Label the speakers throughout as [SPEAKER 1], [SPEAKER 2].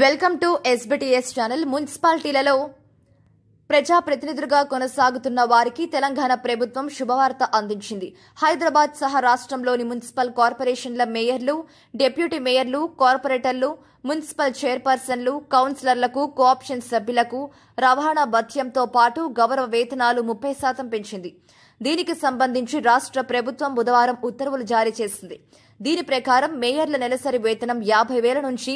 [SPEAKER 1] welcome to SBTS channel మున్సిపాలిటీలలో ప్రజాప్రతినిధులుగా కొనసాగుతున్న వారికి తెలంగాణ ప్రభుత్వం శుభవార్త అందించింది హైదరాబాద్ సహా రాష్ట్రంలోని మున్సిపల్ కార్పొరేషన్ల మేయర్లు డిప్యూటీ మేయర్లు కార్పొరేటర్లు మున్సిపల్ చైర్పర్సన్లు కౌన్సిలర్లకు కోఆప్షన్ సభ్యులకు రవాణా భత్యంతో పాటు గౌరవ వేతనాలు ముప్పై శాతం పెంచింది దీనికి సంబంధించి రాష్ట్ర ప్రభుత్వం బుధవారం ఉత్తర్వులు జారీ చేసింది దీని ప్రకారం మేయర్ల నెలసరి వేతనం యాభై వేల నుంచి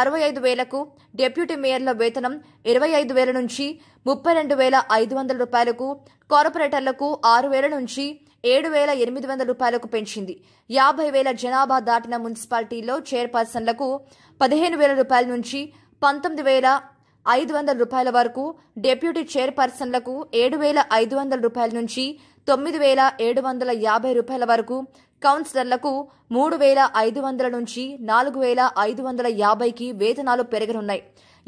[SPEAKER 1] అరవై ఐదు వేలకు డిప్యూటీ మేయర్ల వేతనం ఇరవై ఐదు వేల నుంచి ముప్పై రెండు వేల ఐదు వందల రూపాయలకు కార్పొరేటర్లకు ఆరు వేల నుంచి ఏడు వేల ఎనిమిది వందల రూపాయలకు పెంచింది యాభై వేల జనాభా దాటిన మున్సిపాలిటీలో చైర్పర్సన్లకు పదిహేను వేల రూపాయల నుంచి పంతొమ్మిది వేల ఐదు వందల రూపాయల వరకు డెప్యూటీ చైర్పర్సన్లకు ఏడు వేల ఐదు వందల రూపాయల నుంచి తొమ్మిది వేల ఏడు వందల యాభై రూపాయల వరకు కౌన్సిలర్లకు మూడు వేల ఐదు వందల నుంచి నాలుగు వేల ఐదు వందల యాభైకి వేతనాలు పెరగనున్నాయి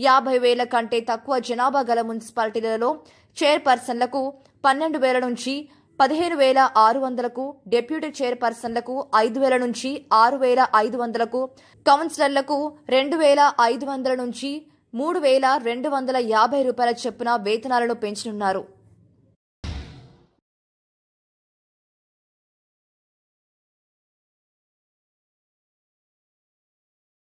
[SPEAKER 1] యాభై వేల కంటే తక్కువ జనాభా గల మున్సిపాలిటీలలో చైర్పర్సన్లకు పన్నెండు వేల నుంచి పదిహేను వేల ఆరు వందలకు డెప్యూటీ చైర్పర్సన్లకు ఐదు వేల నుంచి ఆరు వేల ఐదు వందలకు కౌన్సిలర్లకు రెండు వేల ఐదు వందల నుంచి మూడు వేల రెండు వందల యాభై రూపాయల చొప్పున వేతనాలను పెంచనున్నారు